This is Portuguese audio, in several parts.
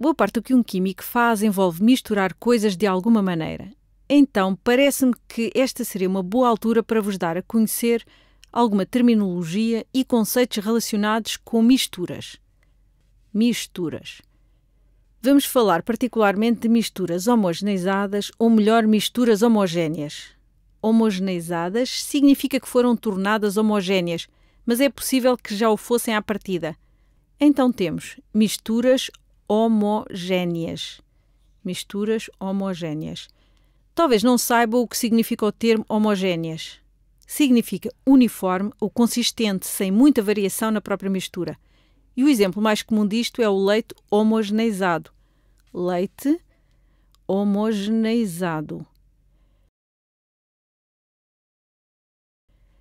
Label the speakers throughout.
Speaker 1: Boa parte do que um químico faz envolve misturar coisas de alguma maneira. Então, parece-me que esta seria uma boa altura para vos dar a conhecer alguma terminologia e conceitos relacionados com misturas. Misturas. Vamos falar particularmente de misturas homogeneizadas ou, melhor, misturas homogéneas. Homogeneizadas significa que foram tornadas homogéneas, mas é possível que já o fossem à partida. Então temos misturas homogéneas. Misturas homogéneas. Talvez não saiba o que significa o termo homogéneas. Significa uniforme ou consistente, sem muita variação na própria mistura. E o exemplo mais comum disto é o leite homogeneizado. Leite homogeneizado.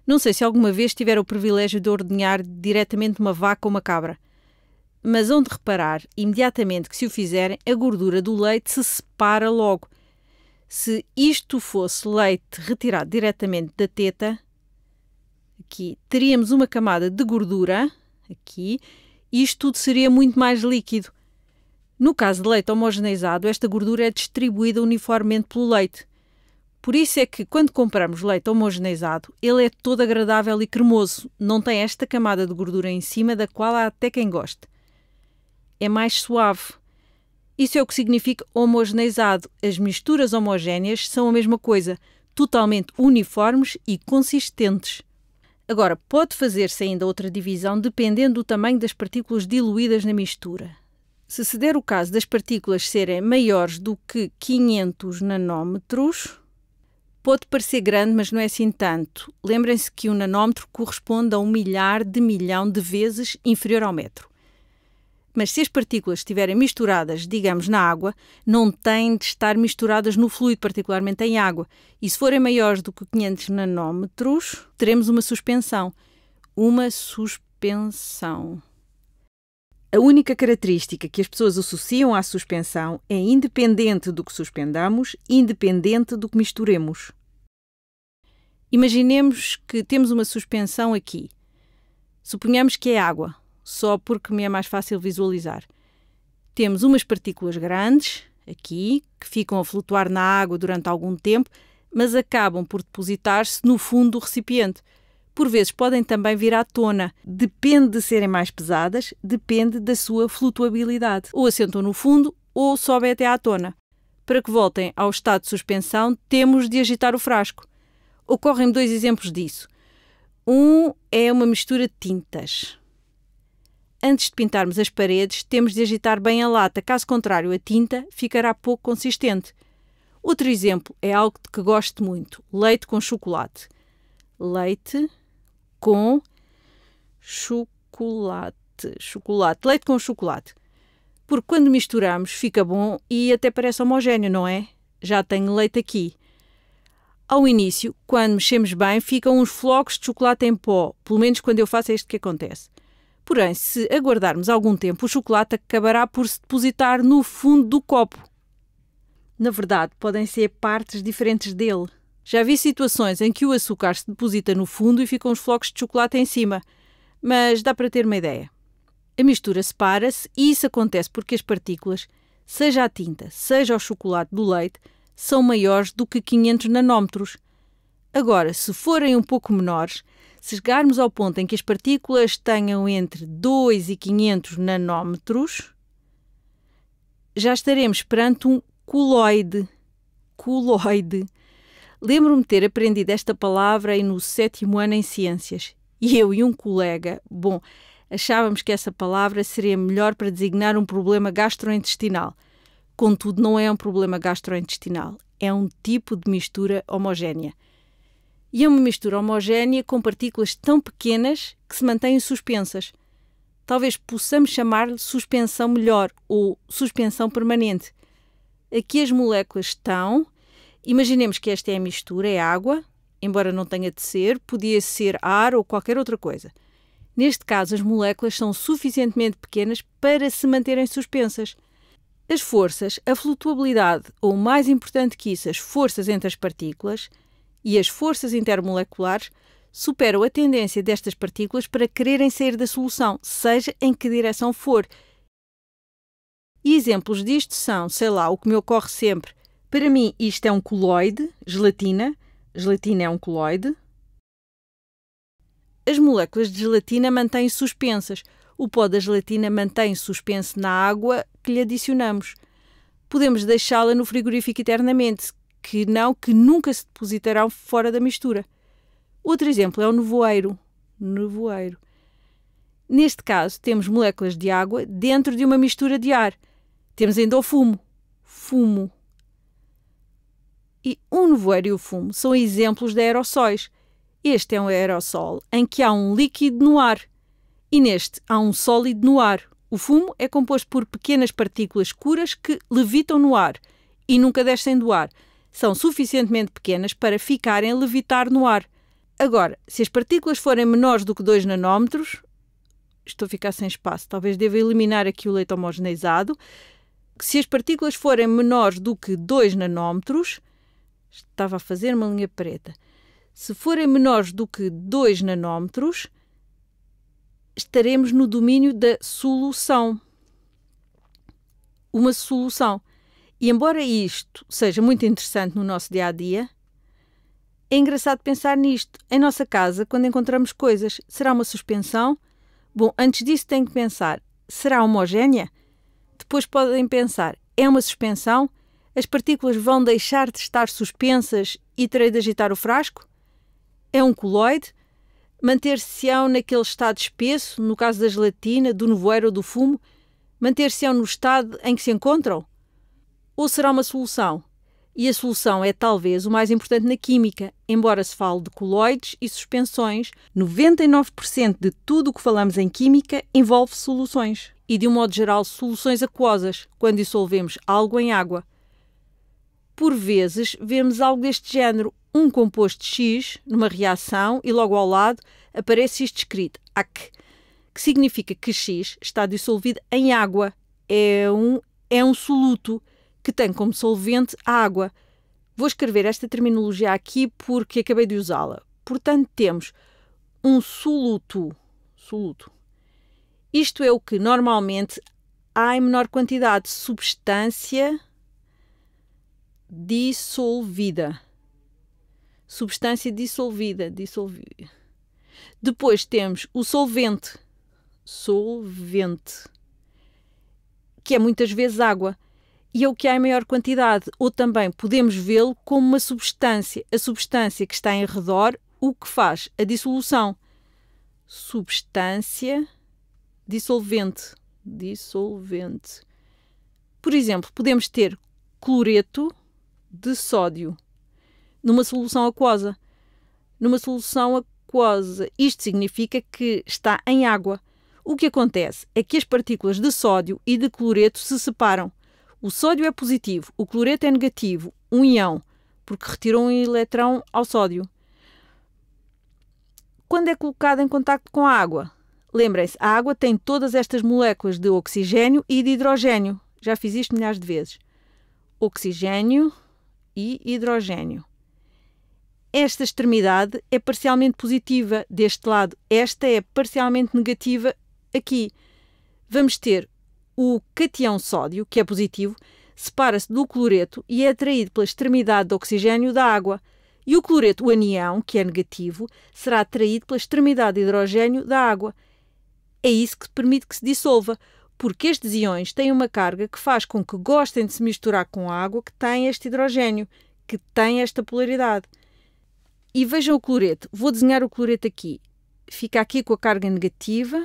Speaker 1: Não sei se alguma vez tiver o privilégio de ordenhar diretamente uma vaca ou uma cabra mas onde reparar imediatamente que, se o fizerem, a gordura do leite se separa logo. Se isto fosse leite retirado diretamente da teta, aqui teríamos uma camada de gordura, aqui, e isto tudo seria muito mais líquido. No caso de leite homogeneizado, esta gordura é distribuída uniformemente pelo leite. Por isso é que, quando compramos leite homogeneizado, ele é todo agradável e cremoso, não tem esta camada de gordura em cima da qual há até quem goste é mais suave. Isso é o que significa homogeneizado. As misturas homogéneas são a mesma coisa, totalmente uniformes e consistentes. Agora, pode fazer-se ainda outra divisão dependendo do tamanho das partículas diluídas na mistura. Se se der o caso das partículas serem maiores do que 500 nanômetros, pode parecer grande, mas não é assim tanto. Lembrem-se que um nanômetro corresponde a um milhar de milhão de vezes inferior ao metro mas se as partículas estiverem misturadas, digamos, na água, não têm de estar misturadas no fluido, particularmente em água. E se forem maiores do que 500 nanômetros, teremos uma suspensão. Uma suspensão. A única característica que as pessoas associam à suspensão é independente do que suspendamos, independente do que misturemos. Imaginemos que temos uma suspensão aqui. Suponhamos que é água só porque me é mais fácil visualizar. Temos umas partículas grandes, aqui, que ficam a flutuar na água durante algum tempo, mas acabam por depositar-se no fundo do recipiente. Por vezes podem também vir à tona. Depende de serem mais pesadas, depende da sua flutuabilidade. Ou assentam no fundo ou sobem até à tona. Para que voltem ao estado de suspensão, temos de agitar o frasco. Ocorrem dois exemplos disso. Um é uma mistura de tintas. Antes de pintarmos as paredes, temos de agitar bem a lata, caso contrário, a tinta ficará pouco consistente. Outro exemplo é algo de que gosto muito: leite com chocolate. Leite com chocolate. Chocolate. Leite com chocolate. Porque quando misturamos fica bom e até parece homogéneo, não é? Já tenho leite aqui. Ao início, quando mexemos bem, ficam uns flocos de chocolate em pó, pelo menos quando eu faço é isto que acontece. Porém, se aguardarmos algum tempo, o chocolate acabará por se depositar no fundo do copo. Na verdade, podem ser partes diferentes dele. Já vi situações em que o açúcar se deposita no fundo e ficam os flocos de chocolate em cima, mas dá para ter uma ideia. A mistura separa-se e isso acontece porque as partículas, seja a tinta, seja o chocolate do leite, são maiores do que 500 nanómetros. Agora, se forem um pouco menores, se chegarmos ao ponto em que as partículas tenham entre 2 e 500 nanómetros, já estaremos perante um coloide. Coloide. Lembro-me de ter aprendido esta palavra aí no sétimo ano em Ciências. E eu e um colega, bom, achávamos que essa palavra seria melhor para designar um problema gastrointestinal. Contudo, não é um problema gastrointestinal, é um tipo de mistura homogénea e é uma mistura homogénea com partículas tão pequenas que se mantêm suspensas. Talvez possamos chamar-lhe suspensão melhor ou suspensão permanente. Aqui as moléculas estão. Imaginemos que esta é a mistura, é água, embora não tenha de ser, podia ser ar ou qualquer outra coisa. Neste caso, as moléculas são suficientemente pequenas para se manterem suspensas. As forças, a flutuabilidade, ou mais importante que isso, as forças entre as partículas, e as forças intermoleculares superam a tendência destas partículas para quererem sair da solução, seja em que direção for. E exemplos disto são, sei lá, o que me ocorre sempre. Para mim, isto é um coloide, gelatina. Gelatina é um coloide. As moléculas de gelatina mantêm suspensas. O pó da gelatina mantém suspenso na água que lhe adicionamos. Podemos deixá-la no frigorífico eternamente, que não, que nunca se depositarão fora da mistura. Outro exemplo é o nevoeiro. Nevoeiro. Neste caso, temos moléculas de água dentro de uma mistura de ar. Temos ainda o fumo. Fumo. E o nevoeiro e o fumo são exemplos de aerossóis. Este é um aerossol em que há um líquido no ar. E neste há um sólido no ar. O fumo é composto por pequenas partículas escuras que levitam no ar e nunca descem do ar, são suficientemente pequenas para ficarem a levitar no ar. Agora, se as partículas forem menores do que 2 nanómetros, estou a ficar sem espaço, talvez deva eliminar aqui o leite homogeneizado. Se as partículas forem menores do que 2 nanómetros, estava a fazer uma linha preta. Se forem menores do que 2 nanómetros, estaremos no domínio da solução. Uma solução. E embora isto seja muito interessante no nosso dia a dia, é engraçado pensar nisto. Em nossa casa, quando encontramos coisas, será uma suspensão? Bom, antes disso tem que pensar, será homogénea? Depois podem pensar, é uma suspensão? As partículas vão deixar de estar suspensas e terei de agitar o frasco? É um coloide? Manter-se-ão naquele estado espesso, no caso da gelatina, do nevoeiro ou do fumo? Manter-se-ão no estado em que se encontram? ou será uma solução? E a solução é talvez o mais importante na química. Embora se fale de coloides e suspensões, 99% de tudo o que falamos em química envolve soluções. E, de um modo geral, soluções aquosas, quando dissolvemos algo em água. Por vezes, vemos algo deste género. Um composto X numa reação e logo ao lado aparece isto escrito AC, que significa que X está dissolvido em água. É um, é um soluto que tem como solvente a água. Vou escrever esta terminologia aqui porque acabei de usá-la. Portanto, temos um soluto. Soluto. Isto é o que normalmente há em menor quantidade substância dissolvida. Substância dissolvida, dissolvida. Depois temos o solvente. Solvente. Que é muitas vezes água e é o que há em maior quantidade, ou também podemos vê-lo como uma substância, a substância que está em redor, o que faz a dissolução. Substância dissolvente, dissolvente. Por exemplo, podemos ter cloreto de sódio numa solução aquosa. Numa solução aquosa, isto significa que está em água. O que acontece é que as partículas de sódio e de cloreto se separam o sódio é positivo, o cloreto é negativo, um ião, porque retirou um eletrão ao sódio. Quando é colocado em contacto com a água? Lembrem-se, a água tem todas estas moléculas de oxigênio e de hidrogênio. Já fiz isto milhares de vezes. Oxigênio e hidrogênio. Esta extremidade é parcialmente positiva deste lado, esta é parcialmente negativa aqui. Vamos ter o cation sódio, que é positivo, separa-se do cloreto e é atraído pela extremidade do oxigênio da água. E o cloreto, o anião, que é negativo, será atraído pela extremidade de hidrogênio da água. É isso que permite que se dissolva, porque estes íons têm uma carga que faz com que gostem de se misturar com a água que tem este hidrogênio, que tem esta polaridade. E vejam o cloreto. Vou desenhar o cloreto aqui. Fica aqui com a carga negativa,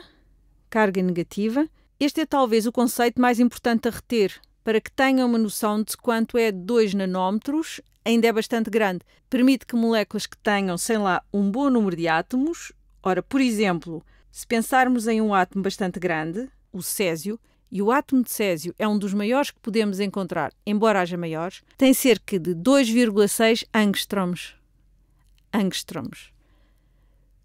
Speaker 1: carga negativa, este é talvez o conceito mais importante a reter, para que tenham uma noção de quanto é 2 nanómetros, ainda é bastante grande. Permite que moléculas que tenham, sei lá, um bom número de átomos, ora, por exemplo, se pensarmos em um átomo bastante grande, o césio, e o átomo de césio é um dos maiores que podemos encontrar, embora haja maiores, tem cerca de 2,6 angstroms. Angstroms.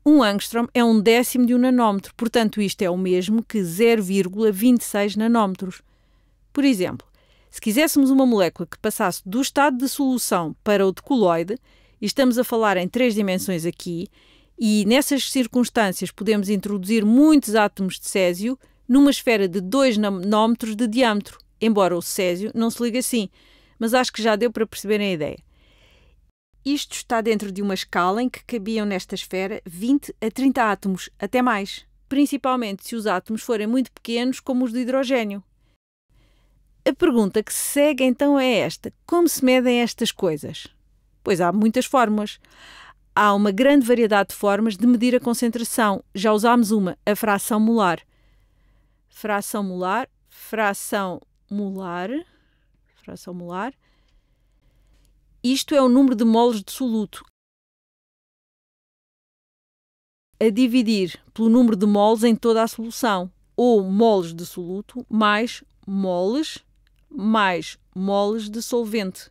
Speaker 1: Um angstrom é um décimo de um nanómetro, portanto, isto é o mesmo que 0,26 nanómetros. Por exemplo, se quiséssemos uma molécula que passasse do estado de solução para o de coloide, e estamos a falar em três dimensões aqui, e nessas circunstâncias podemos introduzir muitos átomos de césio numa esfera de 2 nanómetros de diâmetro, embora o césio não se ligue assim, mas acho que já deu para perceberem a ideia. Isto está dentro de uma escala em que cabiam nesta esfera 20 a 30 átomos, até mais, principalmente se os átomos forem muito pequenos, como os de hidrogênio. A pergunta que se segue então é esta: como se medem estas coisas? Pois há muitas formas. Há uma grande variedade de formas de medir a concentração. Já usámos uma, a fração molar. Fração molar, fração molar, fração molar, isto é o número de moles de soluto. A dividir pelo número de moles em toda a solução, ou moles de soluto mais moles mais moles de solvente.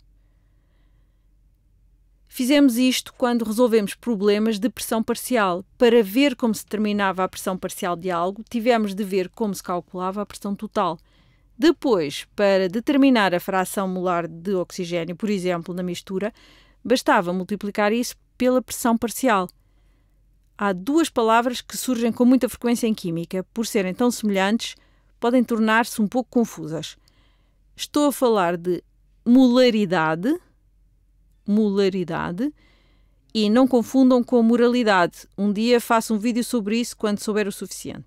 Speaker 1: Fizemos isto quando resolvemos problemas de pressão parcial. Para ver como se terminava a pressão parcial de algo, tivemos de ver como se calculava a pressão total. Depois, para determinar a fração molar de oxigênio, por exemplo, na mistura, bastava multiplicar isso pela pressão parcial. Há duas palavras que surgem com muita frequência em química, por serem tão semelhantes, podem tornar-se um pouco confusas. Estou a falar de molaridade, molaridade, e não confundam com moralidade. Um dia faço um vídeo sobre isso quando souber o suficiente.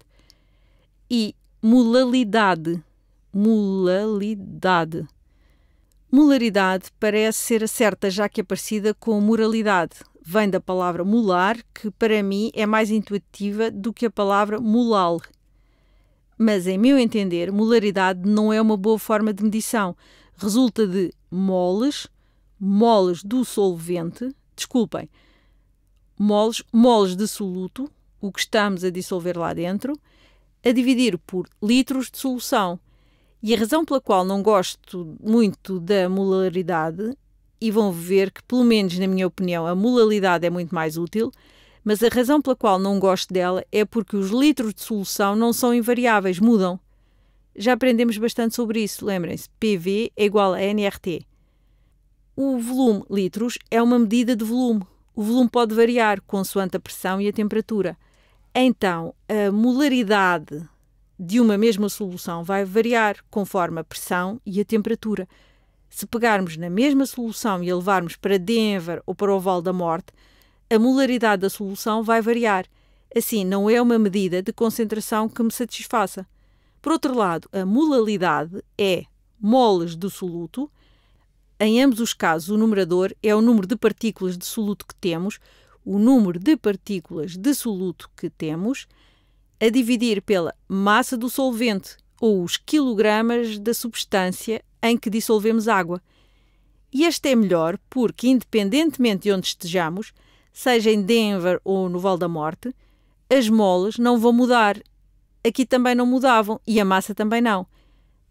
Speaker 1: E molalidade mulalidade. Mularidade parece ser a certa, já que é parecida com moralidade. Vem da palavra mular, que para mim é mais intuitiva do que a palavra mulal. Mas, em meu entender, molaridade não é uma boa forma de medição. Resulta de moles, moles do solvente, desculpem, moles, moles de soluto, o que estamos a dissolver lá dentro, a dividir por litros de solução. E a razão pela qual não gosto muito da molaridade, e vão ver que, pelo menos na minha opinião, a molaridade é muito mais útil, mas a razão pela qual não gosto dela é porque os litros de solução não são invariáveis, mudam. Já aprendemos bastante sobre isso, lembrem-se. PV é igual a NRT. O volume litros é uma medida de volume. O volume pode variar consoante a pressão e a temperatura. Então, a molaridade de uma mesma solução vai variar conforme a pressão e a temperatura. Se pegarmos na mesma solução e a levarmos para Denver ou para o Val da Morte, a molaridade da solução vai variar. Assim, não é uma medida de concentração que me satisfaça. Por outro lado, a molalidade é moles do soluto. Em ambos os casos, o numerador é o número de partículas de soluto que temos, o número de partículas de soluto que temos, a dividir pela massa do solvente ou os quilogramas da substância em que dissolvemos água. E este é melhor porque, independentemente de onde estejamos, seja em Denver ou no Val da Morte, as molas não vão mudar. Aqui também não mudavam e a massa também não.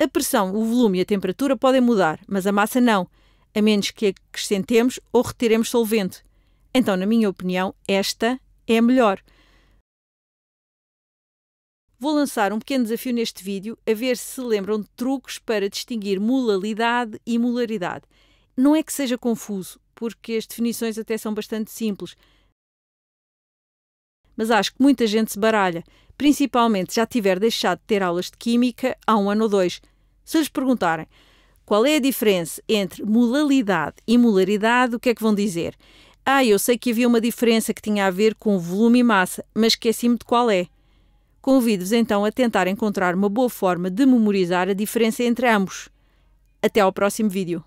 Speaker 1: A pressão, o volume e a temperatura podem mudar, mas a massa não, a menos que acrescentemos ou retiremos solvente. Então, na minha opinião, esta é a melhor. Vou lançar um pequeno desafio neste vídeo a ver se lembram de truques para distinguir molalidade e molaridade. Não é que seja confuso, porque as definições até são bastante simples. Mas acho que muita gente se baralha, principalmente já tiver deixado de ter aulas de química há um ano ou dois. Se lhes perguntarem qual é a diferença entre molalidade e molaridade, o que é que vão dizer? Ah, eu sei que havia uma diferença que tinha a ver com volume e massa, mas esqueci-me de qual é. Convido-vos então a tentar encontrar uma boa forma de memorizar a diferença entre ambos. Até ao próximo vídeo!